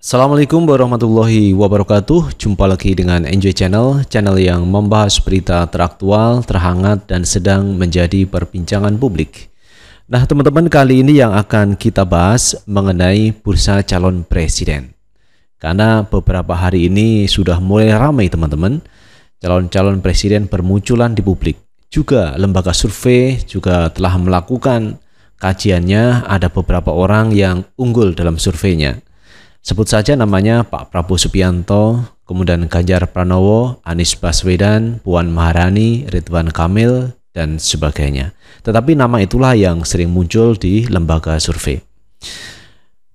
Assalamualaikum warahmatullahi wabarakatuh Jumpa lagi dengan Enjoy Channel Channel yang membahas berita teraktual, terhangat, dan sedang menjadi perbincangan publik Nah teman-teman kali ini yang akan kita bahas mengenai bursa calon presiden Karena beberapa hari ini sudah mulai ramai teman-teman Calon-calon presiden bermunculan di publik Juga lembaga survei juga telah melakukan kajiannya Ada beberapa orang yang unggul dalam surveinya Sebut saja namanya Pak Prabowo Subianto, kemudian Ganjar Pranowo, Anies Baswedan, Puan Maharani, Ridwan Kamil, dan sebagainya. Tetapi nama itulah yang sering muncul di lembaga survei.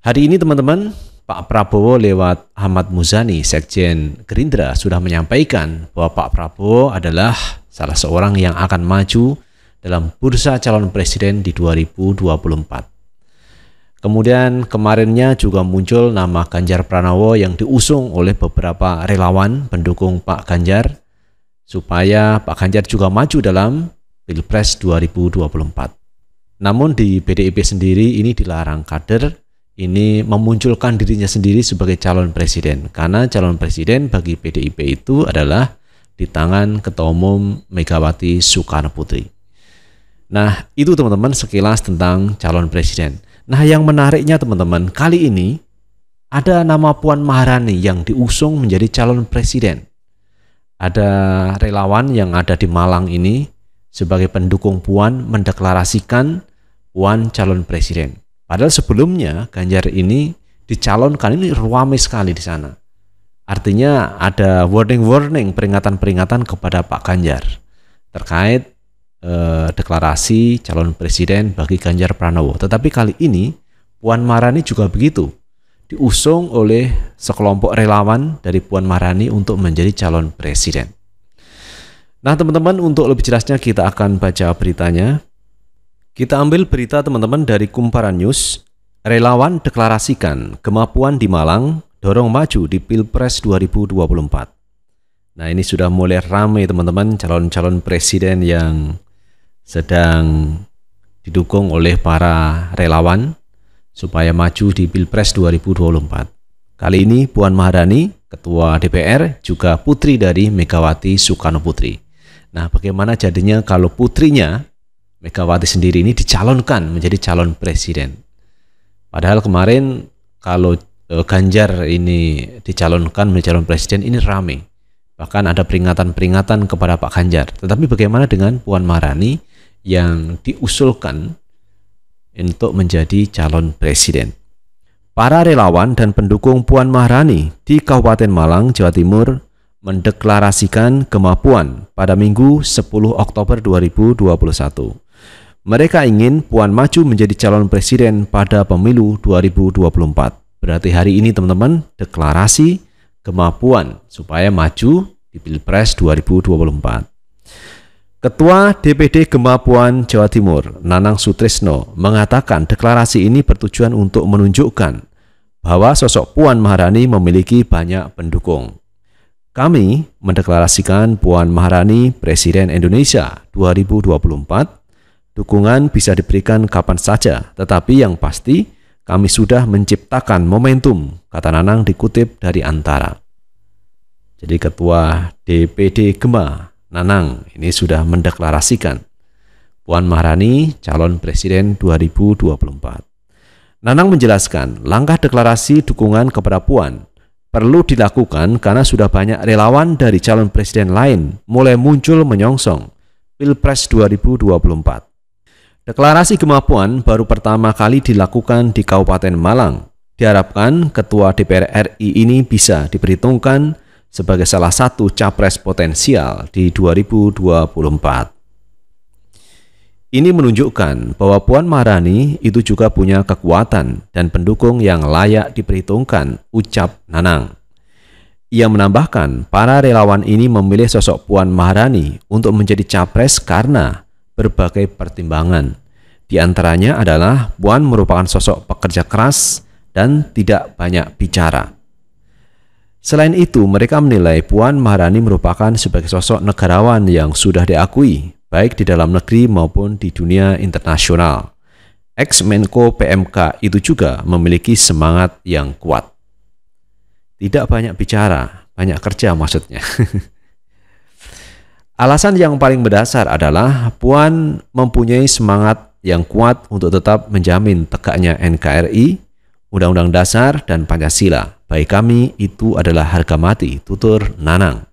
Hari ini teman-teman, Pak Prabowo lewat Ahmad Muzani, Sekjen Gerindra, sudah menyampaikan bahwa Pak Prabowo adalah salah seorang yang akan maju dalam bursa calon presiden di 2024. Kemudian kemarinnya juga muncul nama Ganjar Pranowo yang diusung oleh beberapa relawan pendukung Pak Ganjar supaya Pak Ganjar juga maju dalam Pilpres 2024. Namun di PDIP sendiri ini dilarang kader ini memunculkan dirinya sendiri sebagai calon presiden karena calon presiden bagi PDIP itu adalah di tangan Ketua Umum Megawati Soekarno Putri. Nah, itu teman-teman sekilas tentang calon presiden. Nah, yang menariknya teman-teman, kali ini ada nama Puan Maharani yang diusung menjadi calon presiden. Ada relawan yang ada di Malang ini sebagai pendukung Puan mendeklarasikan Puan calon presiden. Padahal sebelumnya Ganjar ini dicalonkan ini ruame sekali di sana. Artinya ada warning-warning, peringatan-peringatan kepada Pak Ganjar terkait eh, deklarasi calon presiden bagi Ganjar Pranowo. Tetapi kali ini Puan Marani juga begitu. Diusung oleh sekelompok relawan dari Puan Marani untuk menjadi calon presiden. Nah, teman-teman, untuk lebih jelasnya kita akan baca beritanya. Kita ambil berita teman-teman dari Kumparan News. Relawan deklarasikan kemampuan di Malang dorong maju di Pilpres 2024. Nah, ini sudah mulai ramai teman-teman calon-calon presiden yang sedang didukung oleh para relawan supaya maju di Pilpres 2024. Kali ini Puan Maharani, Ketua DPR, juga putri dari Megawati Soekarno Putri. Nah, bagaimana jadinya kalau putrinya Megawati sendiri ini dicalonkan menjadi calon presiden? Padahal kemarin kalau eh, Ganjar ini dicalonkan menjadi calon presiden ini rame. Bahkan ada peringatan-peringatan kepada Pak Ganjar. Tetapi bagaimana dengan Puan Maharani yang diusulkan untuk menjadi calon presiden. Para relawan dan pendukung Puan Maharani di Kabupaten Malang, Jawa Timur mendeklarasikan kemampuan pada Minggu 10 Oktober 2021. Mereka ingin Puan maju menjadi calon presiden pada pemilu 2024. Berarti hari ini teman-teman deklarasi kemampuan supaya maju di Pilpres 2024. Ketua DPD Gemapuan Jawa Timur, Nanang Sutrisno, mengatakan deklarasi ini bertujuan untuk menunjukkan bahwa sosok Puan Maharani memiliki banyak pendukung. Kami mendeklarasikan Puan Maharani Presiden Indonesia 2024. Dukungan bisa diberikan kapan saja, tetapi yang pasti kami sudah menciptakan momentum, kata Nanang dikutip dari Antara. Jadi Ketua DPD Gema Nanang ini sudah mendeklarasikan Puan Maharani calon presiden 2024. Nanang menjelaskan, langkah deklarasi dukungan kepada Puan perlu dilakukan karena sudah banyak relawan dari calon presiden lain mulai muncul menyongsong Pilpres 2024. Deklarasi kemampuan baru pertama kali dilakukan di Kabupaten Malang. Diharapkan Ketua DPR RI ini bisa diperhitungkan sebagai salah satu capres potensial di 2024. Ini menunjukkan bahwa Puan Maharani itu juga punya kekuatan dan pendukung yang layak diperhitungkan, ucap Nanang. Ia menambahkan, para relawan ini memilih sosok Puan Maharani untuk menjadi capres karena berbagai pertimbangan. Di antaranya adalah Puan merupakan sosok pekerja keras dan tidak banyak bicara. Selain itu, mereka menilai Puan Maharani merupakan sebagai sosok negarawan yang sudah diakui, baik di dalam negeri maupun di dunia internasional. Ex-Menko PMK itu juga memiliki semangat yang kuat. Tidak banyak bicara, banyak kerja maksudnya. Alasan yang paling mendasar adalah Puan mempunyai semangat yang kuat untuk tetap menjamin tegaknya NKRI Undang-Undang Dasar dan Pancasila. Baik kami itu adalah harga mati, tutur Nanang.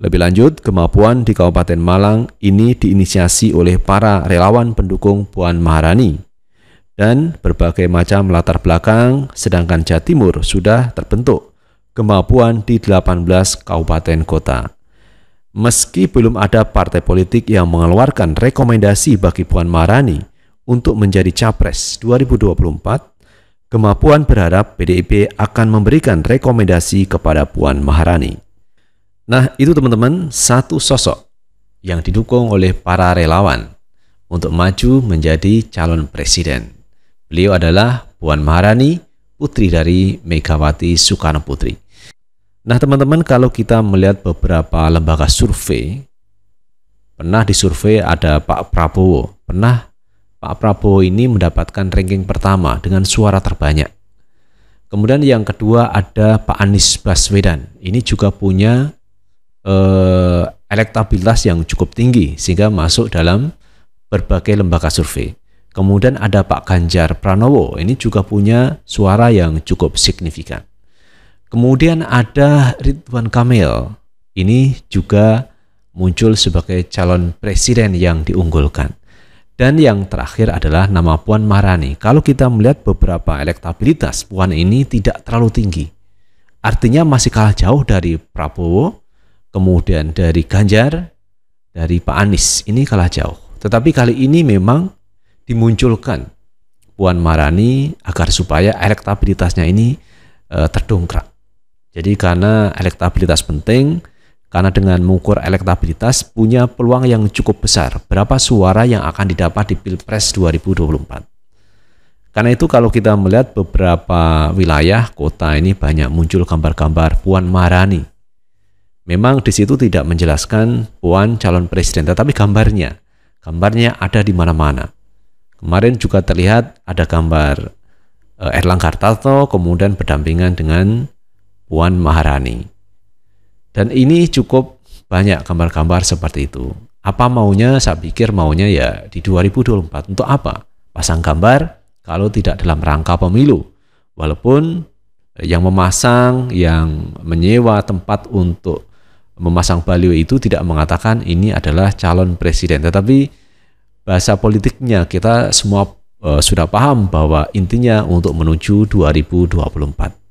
Lebih lanjut, kemampuan di Kabupaten Malang ini diinisiasi oleh para relawan pendukung Puan Maharani dan berbagai macam latar belakang, sedangkan Jawa Timur sudah terbentuk kemampuan di 18 kabupaten kota. Meski belum ada partai politik yang mengeluarkan rekomendasi bagi Puan Maharani untuk menjadi capres 2024, Kemampuan berharap PDIP akan memberikan rekomendasi kepada Puan Maharani. Nah, itu teman-teman satu sosok yang didukung oleh para relawan untuk maju menjadi calon presiden. Beliau adalah Puan Maharani, putri dari Megawati Soekarno Putri. Nah, teman-teman, kalau kita melihat beberapa lembaga survei, pernah disurvei ada Pak Prabowo, pernah Pak Prabowo ini mendapatkan ranking pertama dengan suara terbanyak. Kemudian yang kedua ada Pak Anies Baswedan. Ini juga punya eh, elektabilitas yang cukup tinggi sehingga masuk dalam berbagai lembaga survei. Kemudian ada Pak Ganjar Pranowo, ini juga punya suara yang cukup signifikan. Kemudian ada Ridwan Kamil, ini juga muncul sebagai calon presiden yang diunggulkan. Dan yang terakhir adalah nama Puan Marani. Kalau kita melihat beberapa elektabilitas Puan ini tidak terlalu tinggi. Artinya masih kalah jauh dari Prabowo, kemudian dari Ganjar, dari Pak Anies. Ini kalah jauh. Tetapi kali ini memang dimunculkan Puan Marani agar supaya elektabilitasnya ini e, terdongkrak. Jadi karena elektabilitas penting, karena dengan mengukur elektabilitas punya peluang yang cukup besar berapa suara yang akan didapat di Pilpres 2024. Karena itu kalau kita melihat beberapa wilayah kota ini banyak muncul gambar-gambar Puan Maharani. Memang di situ tidak menjelaskan Puan calon presiden, tetapi gambarnya, gambarnya ada di mana-mana. Kemarin juga terlihat ada gambar eh, Erlang Kartato kemudian berdampingan dengan Puan Maharani. Dan ini cukup banyak gambar-gambar seperti itu. Apa maunya? Saya pikir maunya ya di 2024. Untuk apa? Pasang gambar kalau tidak dalam rangka pemilu. Walaupun yang memasang, yang menyewa tempat untuk memasang baliho itu tidak mengatakan ini adalah calon presiden. Tetapi bahasa politiknya kita semua eh, sudah paham bahwa intinya untuk menuju 2024.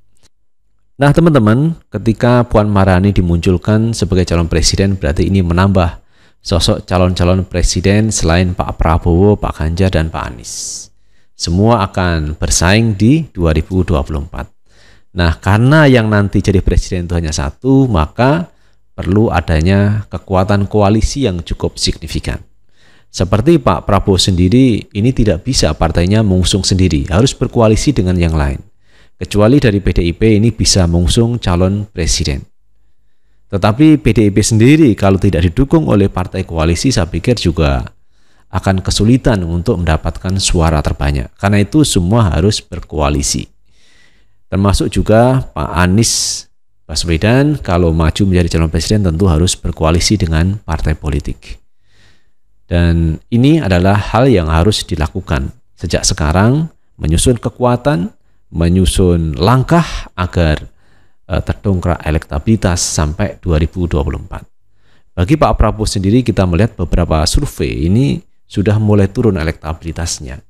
Nah teman-teman, ketika Puan Marani dimunculkan sebagai calon presiden berarti ini menambah sosok calon-calon presiden selain Pak Prabowo, Pak Ganjar, dan Pak Anies. Semua akan bersaing di 2024. Nah karena yang nanti jadi presiden itu hanya satu, maka perlu adanya kekuatan koalisi yang cukup signifikan. Seperti Pak Prabowo sendiri, ini tidak bisa partainya mengusung sendiri, harus berkoalisi dengan yang lain kecuali dari PDIP ini bisa mengusung calon presiden. Tetapi PDIP sendiri kalau tidak didukung oleh partai koalisi saya pikir juga akan kesulitan untuk mendapatkan suara terbanyak. Karena itu semua harus berkoalisi. Termasuk juga Pak Anies Baswedan kalau maju menjadi calon presiden tentu harus berkoalisi dengan partai politik. Dan ini adalah hal yang harus dilakukan sejak sekarang menyusun kekuatan menyusun langkah agar uh, eh, terdongkrak elektabilitas sampai 2024. Bagi Pak Prabowo sendiri kita melihat beberapa survei ini sudah mulai turun elektabilitasnya.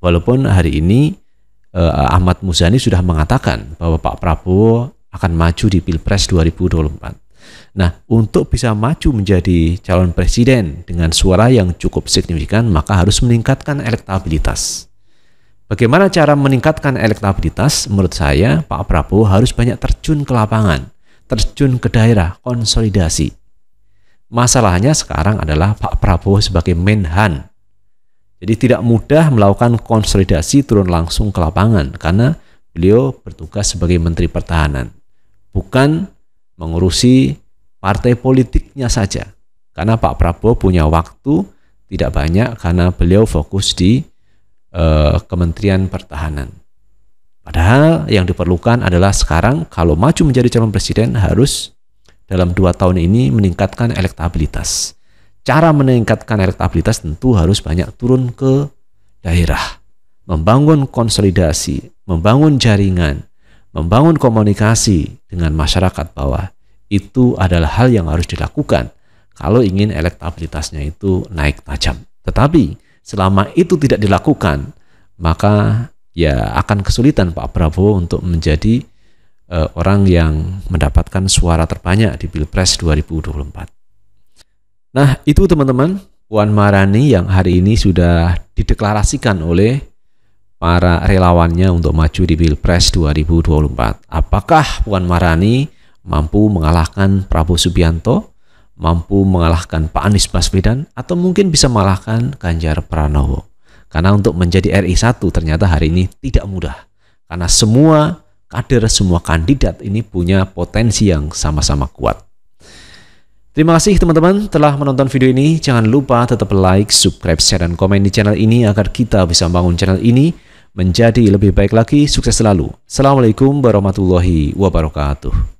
Walaupun hari ini uh, Ahmad Muzani sudah mengatakan bahwa Pak Prabowo akan maju di Pilpres 2024. Nah, untuk bisa maju menjadi calon presiden dengan suara yang cukup signifikan, maka harus meningkatkan elektabilitas. Bagaimana cara meningkatkan elektabilitas? Menurut saya, Pak Prabowo harus banyak terjun ke lapangan, terjun ke daerah, konsolidasi. Masalahnya sekarang adalah Pak Prabowo sebagai menhan. Jadi tidak mudah melakukan konsolidasi turun langsung ke lapangan karena beliau bertugas sebagai Menteri Pertahanan, bukan mengurusi partai politiknya saja. Karena Pak Prabowo punya waktu tidak banyak karena beliau fokus di eh, Kementerian Pertahanan. Padahal yang diperlukan adalah sekarang kalau maju menjadi calon presiden harus dalam dua tahun ini meningkatkan elektabilitas. Cara meningkatkan elektabilitas tentu harus banyak turun ke daerah, membangun konsolidasi, membangun jaringan, membangun komunikasi dengan masyarakat bawah. Itu adalah hal yang harus dilakukan kalau ingin elektabilitasnya itu naik tajam. Tetapi Selama itu tidak dilakukan, maka ya akan kesulitan Pak Prabowo untuk menjadi uh, orang yang mendapatkan suara terbanyak di Pilpres 2024. Nah, itu teman-teman, Puan Marani yang hari ini sudah dideklarasikan oleh para relawannya untuk maju di Pilpres 2024. Apakah Puan Marani mampu mengalahkan Prabowo Subianto mampu mengalahkan Pak Anies Baswedan atau mungkin bisa mengalahkan Ganjar Pranowo. Karena untuk menjadi RI1 ternyata hari ini tidak mudah. Karena semua kader, semua kandidat ini punya potensi yang sama-sama kuat. Terima kasih teman-teman telah menonton video ini. Jangan lupa tetap like, subscribe, share, dan komen di channel ini agar kita bisa membangun channel ini menjadi lebih baik lagi. Sukses selalu. Assalamualaikum warahmatullahi wabarakatuh.